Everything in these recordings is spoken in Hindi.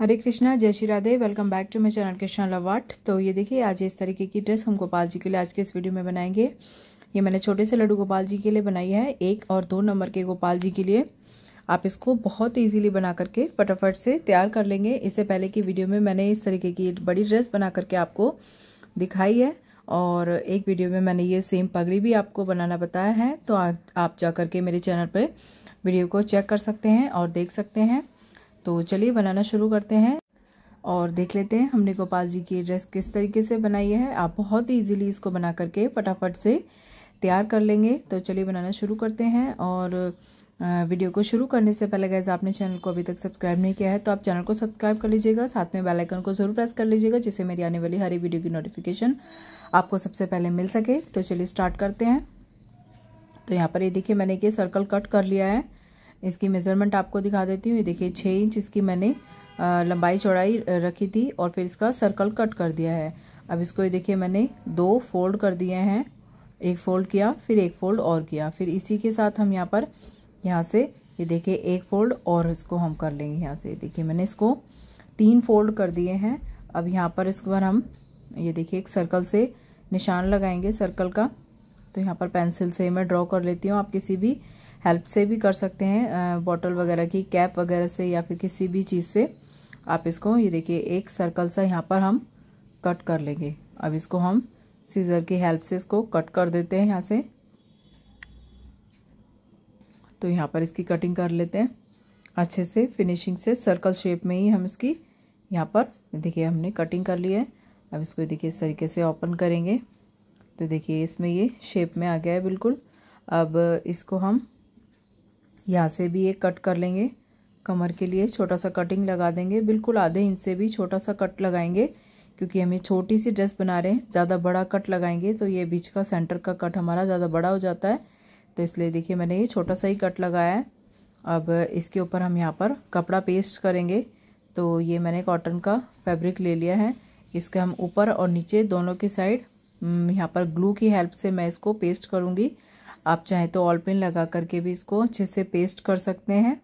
हरे कृष्णा जय Shri Radhe welcome back to my channel Krishna लवाट तो ये देखिए आज इस तरीके की ड्रेस हम गोपाल जी के लिए आज के इस वीडियो में बनाएंगे ये मैंने छोटे से लड्डू गोपाल जी के लिए बनाई है एक और दो नंबर के गोपाल जी के लिए आप इसको बहुत ईजिली बना करके फटाफट से तैयार कर लेंगे इससे पहले की वीडियो में मैंने इस तरीके की बड़ी ड्रेस बना करके आपको दिखाई है और एक वीडियो में मैंने ये सेम पगड़ी भी आपको बनाना बताया है तो आप जा करके मेरे चैनल पर वीडियो को चेक कर सकते हैं और देख सकते हैं तो चलिए बनाना शुरू करते हैं और देख लेते हैं हमने गोपाल जी की ड्रेस किस तरीके से बनाई है आप बहुत इजीली इसको बना करके फटाफट से तैयार कर लेंगे तो चलिए बनाना शुरू करते हैं और वीडियो को शुरू करने से पहले गैस आपने चैनल को अभी तक सब्सक्राइब नहीं किया है तो आप चैनल को सब्सक्राइब कर लीजिएगा साथ में बेलाइकन को जरूर प्रेस कर लीजिएगा जिससे मेरी आने वाली हर एक वीडियो की नोटिफिकेशन आपको सबसे पहले मिल सके तो चलिए स्टार्ट करते हैं तो यहाँ पर ये देखिए मैंने ये सर्कल कट कर लिया है इसकी मेज़रमेंट आपको दिखा देती हूँ ये देखिए छः इंच इसकी मैंने लंबाई चौड़ाई रखी थी और फिर इसका सर्कल कट कर दिया है अब इसको ये देखिए मैंने दो फोल्ड कर दिए हैं एक फोल्ड किया फिर एक फोल्ड और किया फिर इसी के साथ हम यहाँ पर यहाँ से ये देखिए एक फोल्ड और इसको हम कर लेंगे यहाँ से देखिए मैंने इसको तीन फोल्ड कर दिए हैं अब यहाँ पर इसके बार हम ये देखिए एक सर्कल से निशान लगाएंगे सर्कल का तो यहाँ पर पेंसिल से मैं ड्रॉ कर लेती हूँ आप किसी भी हेल्प से भी कर सकते हैं बॉटल वगैरह की कैप वगैरह से या फिर किसी भी चीज़ से आप इसको ये देखिए एक सर्कल सा यहाँ पर हम कट कर लेंगे अब इसको हम सीज़र की हेल्प से इसको कट कर देते हैं यहाँ से तो यहाँ पर इसकी कटिंग कर लेते हैं अच्छे से फिनिशिंग से सर्कल शेप में ही हम इसकी यहाँ पर देखिए हमने कटिंग कर ली है अब इसको देखिए इस तरीके से ओपन करेंगे तो देखिए इसमें ये शेप में आ गया है बिल्कुल अब इसको हम यहाँ से भी एक कट कर लेंगे कमर के लिए छोटा सा कटिंग लगा देंगे बिल्कुल आधे इंच से भी छोटा सा कट लगाएंगे क्योंकि हमें छोटी सी ड्रेस बना रहे हैं ज़्यादा बड़ा कट लगाएंगे तो ये बीच का सेंटर का कट हमारा ज़्यादा बड़ा हो जाता है तो इसलिए देखिए मैंने ये छोटा सा ही कट लगाया है अब इसके ऊपर हम यहाँ पर कपड़ा पेस्ट करेंगे तो ये मैंने कॉटन का फैब्रिक ले लिया है इसके हम ऊपर और नीचे दोनों की साइड हम्म, यहाँ पर ग्लू की हेल्प से मैं इसको पेस्ट करूँगी आप चाहे तो ऑल पिन लगा करके भी इसको अच्छे से पेस्ट कर सकते हैं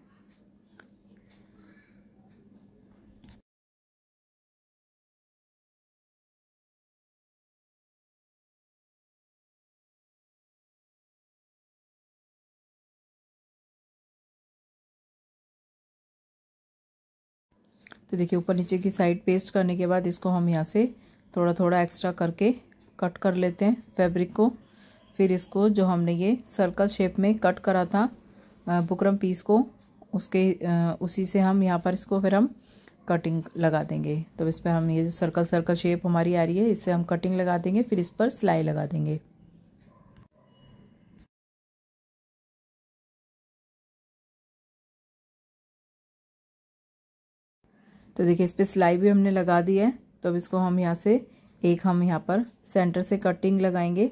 तो देखिए ऊपर नीचे की साइड पेस्ट करने के बाद इसको हम यहाँ से थोड़ा थोड़ा एक्स्ट्रा करके कट कर लेते हैं फैब्रिक को फिर इसको जो हमने ये सर्कल शेप में कट करा था बुकरम पीस को उसके उसी से हम यहाँ पर इसको फिर हम कटिंग लगा देंगे तो इस पर हम ये सर्कल सर्कल शेप हमारी आ रही है इससे हम कटिंग लगा देंगे फिर इस पर सिलाई लगा देंगे तो देखिए इस पर सिलाई भी हमने लगा दी है तो अब इसको हम यहाँ से एक हम यहाँ पर सेंटर से कटिंग लगाएंगे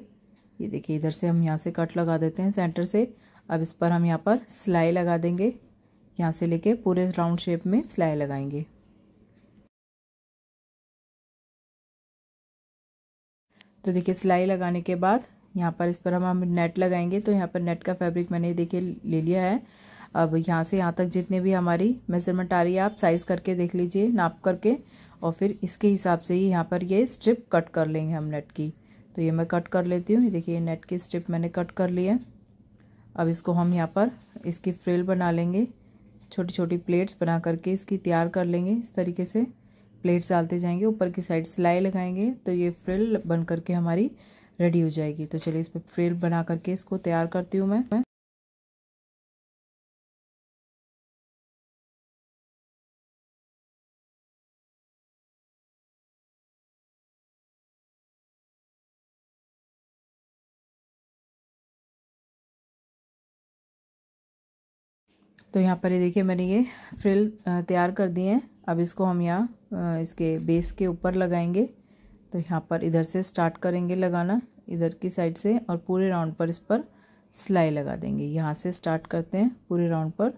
ये देखिए इधर से हम यहाँ से कट लगा देते हैं सेंटर से अब इस पर हम यहाँ पर सिलाई लगा देंगे यहाँ से लेके पूरे राउंड शेप में सिलाई लगाएंगे तो देखिए सिलाई लगाने के बाद यहाँ पर इस पर हम हम नेट लगाएंगे तो यहाँ पर नेट का फैब्रिक मैंने देखिए ले लिया है अब यहाँ से यहाँ तक जितने भी हमारी मेजरमेंट आ रही है आप साइज़ करके देख लीजिए नाप करके और फिर इसके हिसाब से ही यहाँ पर ये स्ट्रिप कट कर लेंगे हम नेट की तो ये मैं कट कर लेती हूँ ये देखिए नेट की स्ट्रिप मैंने कट कर ली है अब इसको हम यहाँ पर इसकी फ्रिल बना लेंगे छोटी छोटी प्लेट्स बना करके इसकी तैयार कर लेंगे इस तरीके से प्लेट्स डालते जाएंगे ऊपर की साइड सिलाई लगाएंगे तो ये फ्रिल बन करके हमारी रेडी हो जाएगी तो चलिए इस पर फ्रिल बना करके इसको तैयार करती हूँ मैं तो यहाँ पर ये देखिए मैंने ये फ्रिल तैयार कर दिए हैं अब इसको हम यहाँ इसके बेस के ऊपर लगाएंगे तो यहाँ पर इधर से स्टार्ट करेंगे लगाना इधर की साइड से और पूरे राउंड पर इस पर सिलाई लगा देंगे यहाँ से स्टार्ट करते हैं पूरे राउंड पर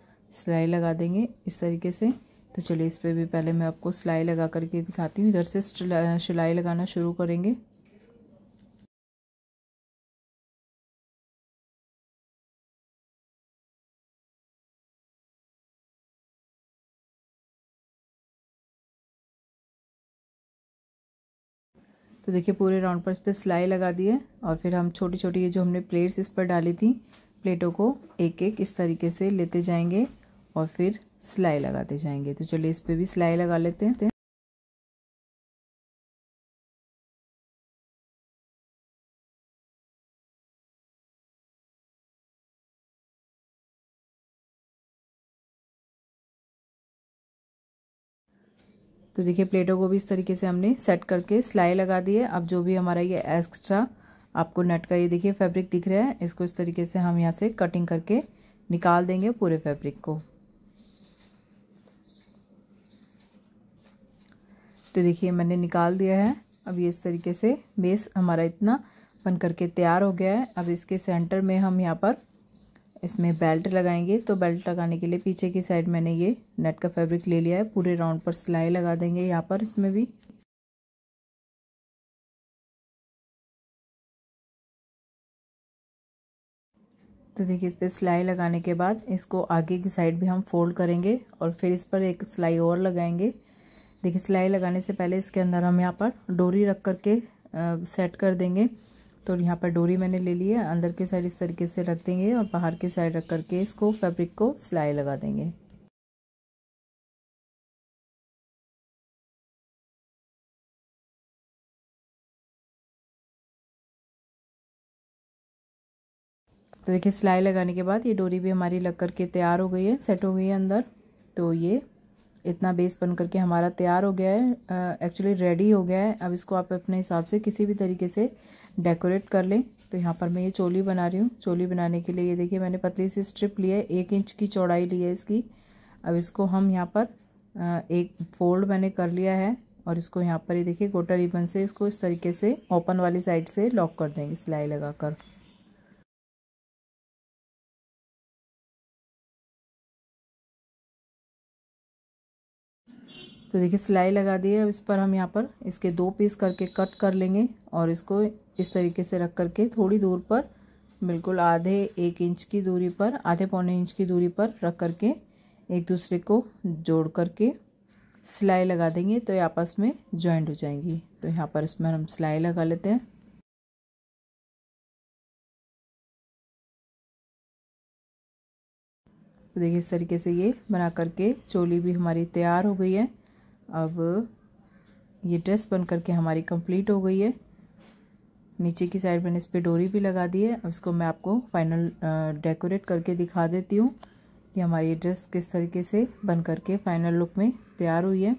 सिलाई लगा देंगे इस तरीके से तो चलिए इस पर भी पहले मैं आपको सिलाई लगा करके दिखाती हूँ इधर से सिलाई लगाना शुरू करेंगे तो देखिए पूरे राउंड पर इस पर सिलाई लगा दी है और फिर हम छोटी छोटी ये जो हमने प्लेट्स इस पर डाली थी प्लेटों को एक एक इस तरीके से लेते जाएंगे और फिर सिलाई लगाते जाएंगे तो चलिए इस पर भी सिलाई लगा लेते हैं तो देखिए प्लेटों को भी इस तरीके से हमने सेट करके सिलाई लगा दी है अब जो भी हमारा ये एक्स्ट्रा आपको नेट का ये देखिए फैब्रिक दिख रहा है इसको इस तरीके से हम यहाँ से कटिंग करके निकाल देंगे पूरे फैब्रिक को तो देखिए मैंने निकाल दिया है अब ये इस तरीके से बेस हमारा इतना बन करके तैयार हो गया है अब इसके सेंटर में हम यहाँ पर इसमें बेल्ट लगाएंगे तो बेल्ट लगाने के लिए पीछे की साइड मैंने ये नेट का फैब्रिक ले लिया है पूरे राउंड पर सिलाई लगा देंगे यहाँ पर इसमें भी तो देखिए इस पर सिलाई लगाने के बाद इसको आगे की साइड भी हम फोल्ड करेंगे और फिर इस पर एक सिलाई और लगाएंगे देखिए सिलाई लगाने से पहले इसके अंदर हम यहाँ पर डोरी रख करके सेट कर देंगे तो यहाँ पर डोरी मैंने ले ली है अंदर के साइड इस तरीके से रख देंगे और बाहर के साइड रख करके इसको फैब्रिक को सिलाई लगा देंगे तो देखिए सिलाई लगाने के बाद ये डोरी भी हमारी लग करके तैयार हो गई है सेट हो गई है अंदर तो ये इतना बेस बन करके हमारा तैयार हो गया है एक्चुअली रेडी हो गया है अब इसको आप अपने हिसाब से किसी भी तरीके से डेकोरेट कर लें तो यहाँ पर मैं ये चोली बना रही हूँ चोली बनाने के लिए ये देखिए मैंने पतली सी स्ट्रिप ली है एक इंच की चौड़ाई ली है इसकी अब इसको हम यहाँ पर एक फोल्ड मैंने कर लिया है और इसको यहाँ पर ये देखिए गोटा रिबन से इसको इस तरीके से ओपन वाली साइड से लॉक कर देंगे सिलाई लगाकर तो देखिए सिलाई लगा दी है अब इस पर हम यहाँ पर इसके दो पीस करके कट कर लेंगे और इसको इस तरीके से रख करके थोड़ी दूर पर बिल्कुल आधे एक इंच की दूरी पर आधे पौने इंच की दूरी पर रख करके एक दूसरे को जोड़ करके सिलाई लगा देंगे तो ये आपस में ज्वाइंट हो जाएंगी तो यहाँ पर इसमें हम सिलाई लगा लेते हैं तो देखिए इस तरीके से ये बना करके चोली भी हमारी तैयार हो गई है अब ये ड्रेस बन करके हमारी कंप्लीट हो गई है नीचे की साइड मैंने इस पर डोरी भी लगा दी है अब इसको मैं आपको फाइनल डेकोरेट करके दिखा देती हूँ कि हमारी ड्रेस किस तरीके से बन करके फाइनल लुक में तैयार हुई है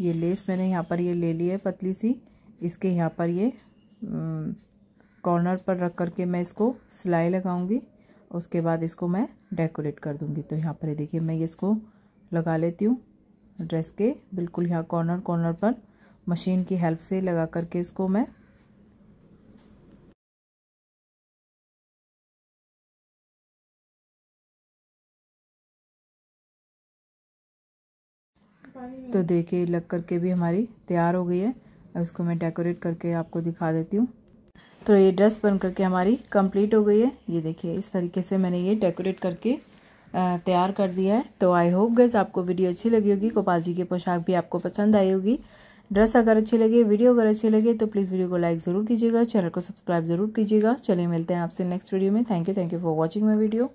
ये लेस मैंने यहाँ पर ये ले ली है पतली सी इसके यहाँ पर ये कॉर्नर पर रख करके मैं इसको सिलाई लगाऊंगी उसके बाद इसको मैं डेकोरेट कर दूंगी तो यहाँ पर देखिए मैं इसको लगा लेती हूँ ड्रेस के बिल्कुल यहाँ कॉर्नर कॉर्नर पर मशीन की हेल्प से लगा करके इसको मैं तो देखिए लग करके भी हमारी तैयार हो गई है अब इसको मैं डेकोरेट करके आपको दिखा देती हूँ तो ये ड्रेस बन करके हमारी कंप्लीट हो गई है ये देखिए इस तरीके से मैंने ये डेकोरेट करके तैयार कर दिया है तो आई होप गज़ आपको वीडियो अच्छी लगी होगी गोपाल जी की पोशाक भी आपको पसंद आई होगी ड्रेस अगर अच्छी लगे वीडियो अगर अच्छी लगे तो प्लीज़ वीडियो को लाइक ज़रूर कीजिएगा चैनल को सब्सक्राइब ज़रूर कीजिएगा चलिए मिलते हैं आपसे नेक्स्ट वीडियो में thank you thank you for watching my video